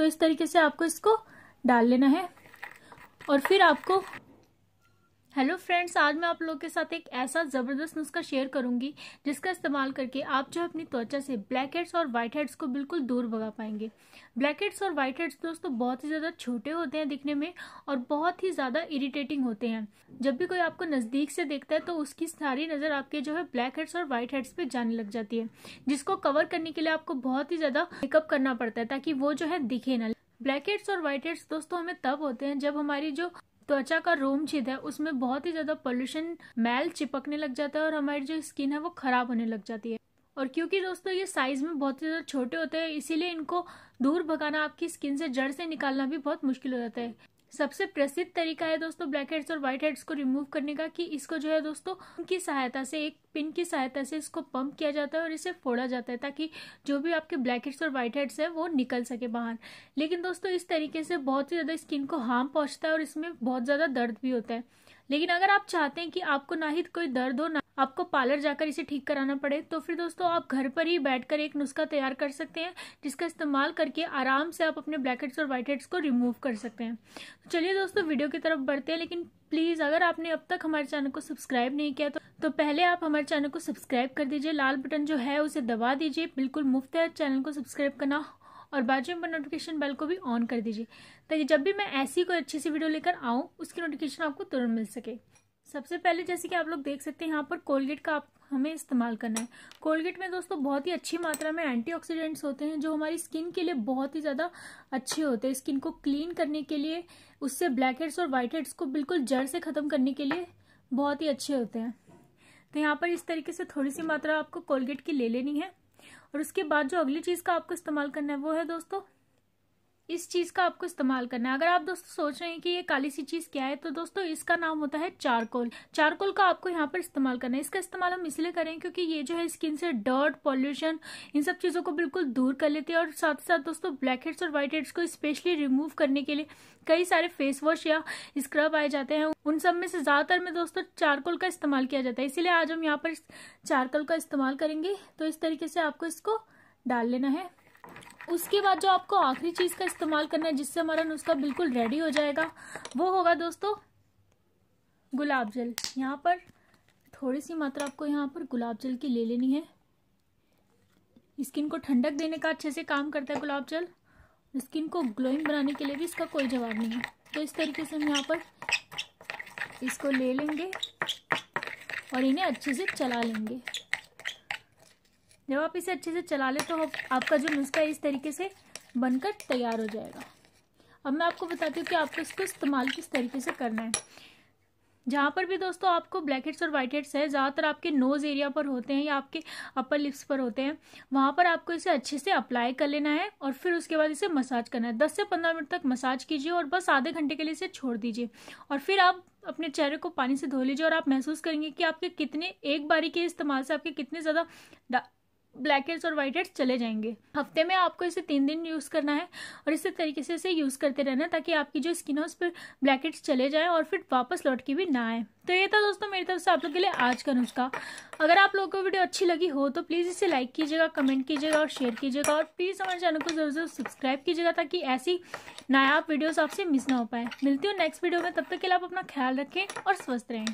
तो इस तरीके से आपको इसको डाल लेना है और फिर आपको हेलो फ्रेंड्स आज मैं आप लोगों के साथ एक ऐसा ज़बरदस्त नुस्खा शेयर करूंगी जिसका इस्तेमाल करके आप जो अपनी त्वचा से ब्लैक हेड्स और वाइट हेड्स को बिल्कुल दूर भगा पाएंगे ब्लैक हेड्स और वाइट हेड्स दोस्तों बहुत ही ज़्यादा छोटे होते हैं दिखने में और बहुत ही ज़्यादा इरिटेटिंग होते हैं जब भी कोई आपको नज़दीक से देखता है तो उसकी सारी नज़र आपके जो है ब्लैक हेड्स और वाइट हेड्स पर जाने लग जाती है जिसको कवर करने के लिए आपको बहुत ही ज़्यादा मेकअप करना पड़ता है ताकि वो जो है दिखे ना ब्लैक हेड्स और वाइट हेड्स दोस्तों हमें तब होते हैं जब हमारी जो त्वचा का रोम छिद है उसमें बहुत ही ज़्यादा पॉल्यूशन मैल चिपकने लग जाता है और हमारी जो स्किन है वो ख़राब होने लग जाती है और क्योंकि दोस्तों ये साइज़ में बहुत ही ज़्यादा छोटे होते हैं इसीलिए इनको दूर भगाना आपकी स्किन से जड़ से निकालना भी बहुत मुश्किल हो जाता है सबसे प्रसिद्ध तरीका है दोस्तों ब्लैक हेड्स और व्हाइट हेड्स को रिमूव करने का कि इसको जो है दोस्तों की सहायता से एक पिन की सहायता से इसको पंप किया जाता है और इसे फोड़ा जाता है ताकि जो भी आपके ब्लैक हेड्स और व्हाइट हेड्स हैं वो निकल सके बाहर लेकिन दोस्तों इस तरीके से बहुत ही ज़्यादा स्किन को हार्म पहुँचता है और इसमें बहुत ज़्यादा दर्द भी होता है लेकिन अगर आप चाहते हैं कि आपको ना ही कोई दर्द हो ना आपको पार्लर जाकर इसे ठीक कराना पड़े तो फिर दोस्तों आप घर पर ही बैठकर एक नुस्खा तैयार कर सकते हैं जिसका इस्तेमाल करके आराम से आप अपने ब्लैक हेड्स और व्हाइट हेड्स को रिमूव कर सकते हैं तो चलिए दोस्तों वीडियो की तरफ बढ़ते हैं लेकिन प्लीज़ अगर आपने अब तक हमारे चैनल को सब्सक्राइब नहीं किया तो तो पहले आप हमारे चैनल को सब्सक्राइब कर दीजिए लाल बटन जो है उसे दबा दीजिए बिल्कुल मुफ्त है चैनल को सब्सक्राइब करना और बाजू में नोटिफिकेशन बेल को भी ऑन कर दीजिए ताकि जब भी मैं ऐसी कोई अच्छी सी वीडियो लेकर आऊँ उसकी नोटिफिकेशन आपको तुरंत मिल सके सबसे पहले जैसे कि आप लोग देख सकते हैं यहाँ पर कोलगेट का आप हमें इस्तेमाल करना है कोलगेट में दोस्तों बहुत ही अच्छी मात्रा में एंटीऑक्सीडेंट्स होते हैं जो हमारी स्किन के लिए बहुत ही ज़्यादा अच्छे होते हैं स्किन को क्लीन करने के लिए उससे ब्लैक हेड्स और वाइट हेड्स को बिल्कुल जड़ से ख़त्म करने के लिए बहुत ही अच्छे होते हैं तो यहाँ पर इस तरीके से थोड़ी सी मात्रा आपको कोलगेट की ले लेनी है और उसके बाद जो अगली चीज़ का आपको इस्तेमाल करना है वो है दोस्तों इस चीज़ का आपको इस्तेमाल करना है अगर आप दोस्तों सोच रहे हैं कि ये काली सी चीज़ क्या है तो दोस्तों इसका नाम होता है चारकोल चारकोल का आपको यहाँ पर इस्तेमाल करना है इसका इस्तेमाल हम इसलिए करें क्योंकि ये जो है स्किन से डर्ट पॉल्यूशन इन सब चीज़ों को बिल्कुल दूर कर लेती है और साथ साथ दोस्तों ब्लैक हेड्स और वाइट हेड्स को स्पेशली रिमूव करने के लिए कई सारे फेस वॉश या स्क्रब आए जाते हैं उन सब में से ज़्यादातर में दोस्तों चारकोल का इस्तेमाल किया जाता है इसीलिए आज हम यहाँ पर चारकोल का इस्तेमाल करेंगे तो इस तरीके से आपको इसको डाल लेना है उसके बाद जो आपको आखिरी चीज का इस्तेमाल करना है जिससे हमारा नुस्खा बिल्कुल रेडी हो जाएगा वो होगा दोस्तों गुलाब जल यहाँ पर थोड़ी सी मात्रा आपको यहाँ पर गुलाब जल की ले लेनी है स्किन को ठंडक देने का अच्छे से काम करता है गुलाब जल स्किन को ग्लोइंग बनाने के लिए भी इसका कोई जवाब नहीं है तो इस तरीके से हम यहाँ पर इसको ले लेंगे और इन्हें अच्छे से चला लेंगे जब आप इसे अच्छे से चला लें तो आपका जो नुस्खा इस तरीके से बनकर तैयार हो जाएगा अब मैं आपको बताती हूँ कि आपको इसको इस्तेमाल किस तरीके से करना है जहाँ पर भी दोस्तों आपको ब्लैक हेड्स और वाइट हेड्स है ज़्यादातर आपके नोज़ एरिया पर होते हैं या आपके अपर लिप्स पर होते हैं वहाँ पर आपको इसे अच्छे से अप्लाई कर लेना है और फिर उसके बाद इसे मसाज करना है दस से पंद्रह मिनट तक मसाज कीजिए और बस आधे घंटे के लिए इसे छोड़ दीजिए और फिर आप अपने चेहरे को पानी से धो लीजिए और आप महसूस करेंगे कि आपके कितने एक बारी के इस्तेमाल से आपके कितने ज़्यादा ब्लैक हेड्स और वाइट हेड्स चले जाएंगे हफ्ते में आपको इसे तीन दिन यूज़ करना है और इसी तरीके से इसे यूज़ करते रहना ताकि आपकी जो स्किन है उस पर ब्लैक हेड्स चले जाएँ और फिर वापस लौट के भी ना आए तो ये था दोस्तों मेरी तरफ से आप लोग के लिए आज का नुस्खा अगर आप लोगों को वीडियो अच्छी लगी हो तो प्लीज़ इसे लाइक कीजिएगा कमेंट कीजिएगा और शेयर कीजिएगा और प्लीज़ हमारे चैनल को जरूर जरूर सब्सक्राइब कीजिएगा ताकि ऐसी नायाब वीडियोज आपसे मिस ना हो पाए मिलती हूँ नेक्स्ट वीडियो में तब तक के लिए आप अपना ख्याल रखें और स्वस्थ रहें